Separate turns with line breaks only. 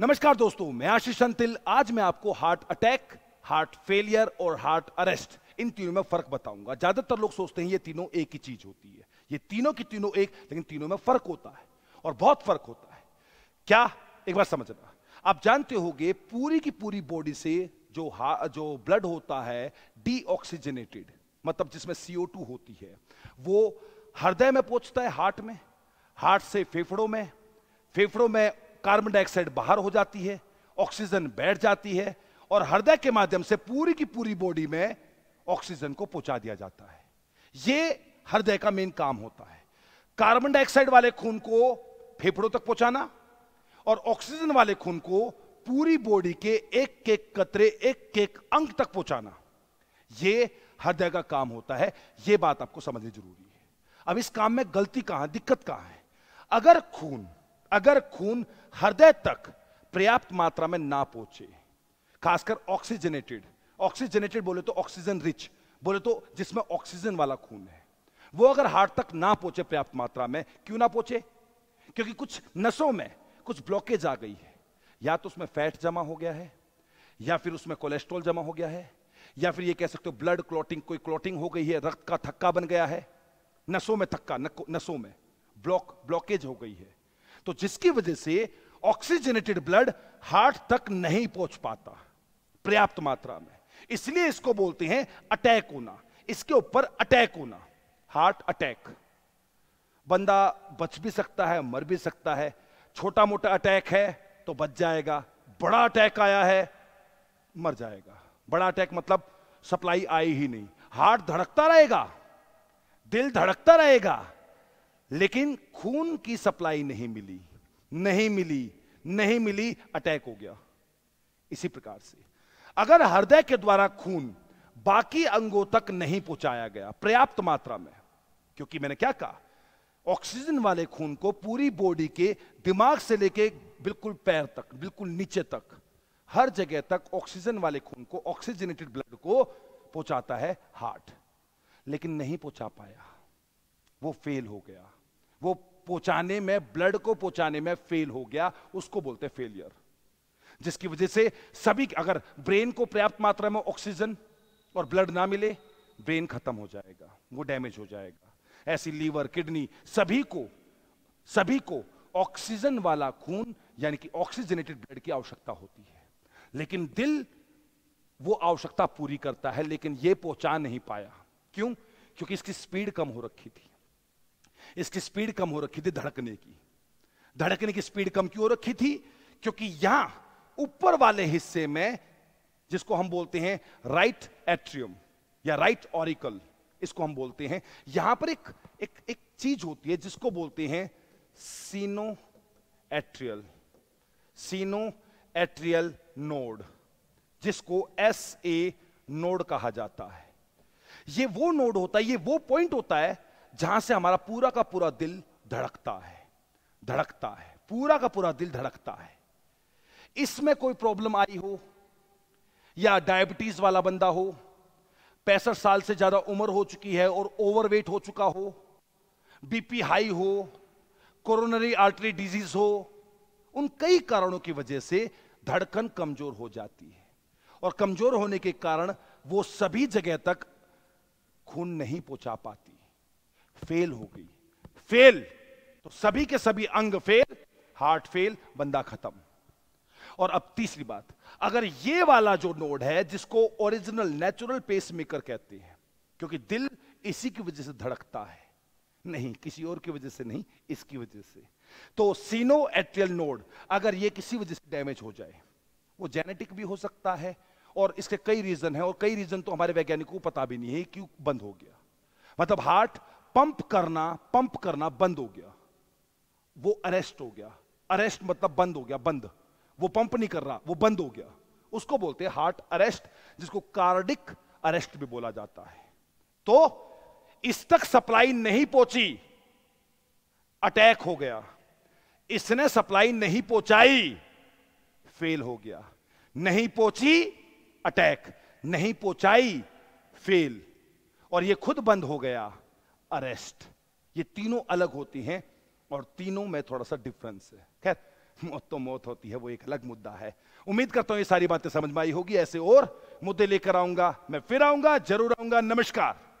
नमस्कार दोस्तों मैं आशीष संतिल आज मैं आपको हार्ट अटैक हार्ट फेलियर और हार्ट अरेस्ट इन तीनों में फर्क बताऊंगा ज्यादातर लोग सोचते हैं ये तीनों एक ही चीज होती है ये तीनों की तीनों एक लेकिन तीनों में फर्क होता है और बहुत फर्क होता है क्या एक बार समझना आप जानते होंगे पूरी की पूरी बॉडी से जो जो ब्लड होता है डीऑक्सीजनेटेड मतलब जिसमें सीओ होती है वो हृदय में पहुंचता है हार्ट में हार्ट से फेफड़ों में फेफड़ों में कार्बन डाइऑक्साइड बाहर हो जाती है ऑक्सीजन बैठ जाती है और हृदय के माध्यम से पूरी की पूरी बॉडी में ऑक्सीजन को पहुंचा दिया जाता है यह हृदय का मेन काम होता है कार्बन डाइऑक्साइड वाले खून को फेफड़ों तक पहुंचाना और ऑक्सीजन वाले खून को पूरी बॉडी के एक एक कतरे एक एक अंग तक पहुंचाना यह हृदय का काम होता है यह बात आपको समझनी जरूरी है अब इस काम में गलती कहां दिक्कत कहां है अगर खून अगर खून हृदय तक पर्याप्त मात्रा में ना पहुंचे खासकर ऑक्सीजनेटेड ऑक्सीजनेटेड बोले तो ऑक्सीजन रिच बोले तो जिसमें ऑक्सीजन वाला खून है वो अगर हार्ट तक ना पहुंचे पर्याप्त मात्रा में क्यों ना पहुंचे क्योंकि कुछ नसों में कुछ ब्लॉकेज आ गई है या तो उसमें फैट जमा हो गया है या फिर उसमें कोलेस्ट्रॉल जमा हो गया है या फिर ये कह सकते हो ब्लड क्लॉटिंग कोई क्लॉटिंग हो गई है रक्त का थक्का बन गया है नसों में थक्का नसों में ब्लॉक ब्लॉकेज हो गई है तो जिसकी वजह से ऑक्सीजनेटेड ब्लड हार्ट तक नहीं पहुंच पाता पर्याप्त मात्रा में इसलिए इसको बोलते हैं अटैक होना इसके ऊपर अटैक होना हार्ट अटैक बंदा बच भी सकता है मर भी सकता है छोटा मोटा अटैक है तो बच जाएगा बड़ा अटैक आया है मर जाएगा बड़ा अटैक मतलब सप्लाई आई ही नहीं हार्ट धड़कता रहेगा दिल धड़कता रहेगा लेकिन खून की सप्लाई नहीं मिली नहीं मिली नहीं मिली अटैक हो गया इसी प्रकार से अगर हृदय के द्वारा खून बाकी अंगों तक नहीं पहुंचाया गया पर्याप्त मात्रा में क्योंकि मैंने क्या कहा ऑक्सीजन वाले खून को पूरी बॉडी के दिमाग से लेके बिल्कुल पैर तक बिल्कुल नीचे तक हर जगह तक ऑक्सीजन वाले खून को ऑक्सीजनेटेड ब्लड को पहुंचाता है हार्ट लेकिन नहीं पहुंचा पाया वो फेल हो गया वो पहुंचाने में ब्लड को पहुंचाने में फेल हो गया उसको बोलते फेलियर जिसकी वजह से सभी अगर ब्रेन को पर्याप्त मात्रा में ऑक्सीजन और ब्लड ना मिले ब्रेन खत्म हो जाएगा वो डैमेज हो जाएगा ऐसी लीवर किडनी सभी को सभी को ऑक्सीजन वाला खून यानी कि ऑक्सीजनेटेड ब्लड की आवश्यकता होती है लेकिन दिल वो आवश्यकता पूरी करता है लेकिन ये पहुंचा नहीं पाया क्यों क्योंकि इसकी स्पीड कम हो रखी थी इसकी स्पीड कम हो रखी थी धड़कने की धड़कने की स्पीड कम क्यों हो रखी थी क्योंकि यहां ऊपर वाले हिस्से में जिसको हम बोलते हैं राइट एट्रियम या राइट ऑरिकल इसको हम बोलते हैं यहां पर एक एक एक चीज होती है जिसको बोलते हैं sino atrial sino atrial node जिसको एस ए नोड कहा जाता है ये वो नोड होता है ये वो पॉइंट होता है जहां से हमारा पूरा का पूरा दिल धड़कता है धड़कता है पूरा का पूरा दिल धड़कता है इसमें कोई प्रॉब्लम आई हो या डायबिटीज वाला बंदा हो पैंसठ साल से ज्यादा उम्र हो चुकी है और ओवरवेट हो चुका हो बीपी हाई हो कोरोनरी आर्टरी डिजीज हो उन कई कारणों की वजह से धड़कन कमजोर हो जाती है और कमजोर होने के कारण वो सभी जगह तक खून नहीं पहुंचा पाती फेल हो गई फेल तो सभी के सभी अंग फेल हार्ट फेल बंदा खत्म और अब तीसरी बात अगर ये वाला जो नोड है जिसको ओरिजिनल नेचुरल पेस मेकर कहते हैं क्योंकि दिल इसी की वजह से धड़कता है नहीं किसी और की वजह से नहीं इसकी वजह से तो सीनो एट्रियल नोड अगर ये किसी वजह से डैमेज हो जाए वो जेनेटिक भी हो सकता है और इसके कई रीजन है और कई रीजन तो हमारे वैज्ञानिकों को पता भी नहीं है क्यों बंद हो गया मतलब हार्ट पंप करना पंप करना बंद हो गया वो अरेस्ट हो गया अरेस्ट मतलब बंद हो गया बंद वो पंप नहीं कर रहा वो बंद हो गया उसको बोलते हैं हार्ट अरेस्ट जिसको कार्डिक अरेस्ट भी बोला जाता है तो इस तक सप्लाई नहीं पहुंची अटैक हो गया इसने सप्लाई नहीं पहुंचाई फेल हो गया नहीं पहुंची अटैक नहीं पहुंचाई फेल और ये खुद बंद हो गया अरेस्ट ये तीनों अलग होती हैं और तीनों में थोड़ा सा डिफरेंस है खैर मौत तो मौत होती है वो एक अलग मुद्दा है उम्मीद करता हूं ये सारी बातें समझ में आई होगी ऐसे और मुद्दे लेकर आऊंगा मैं फिर आऊंगा जरूर आऊंगा नमस्कार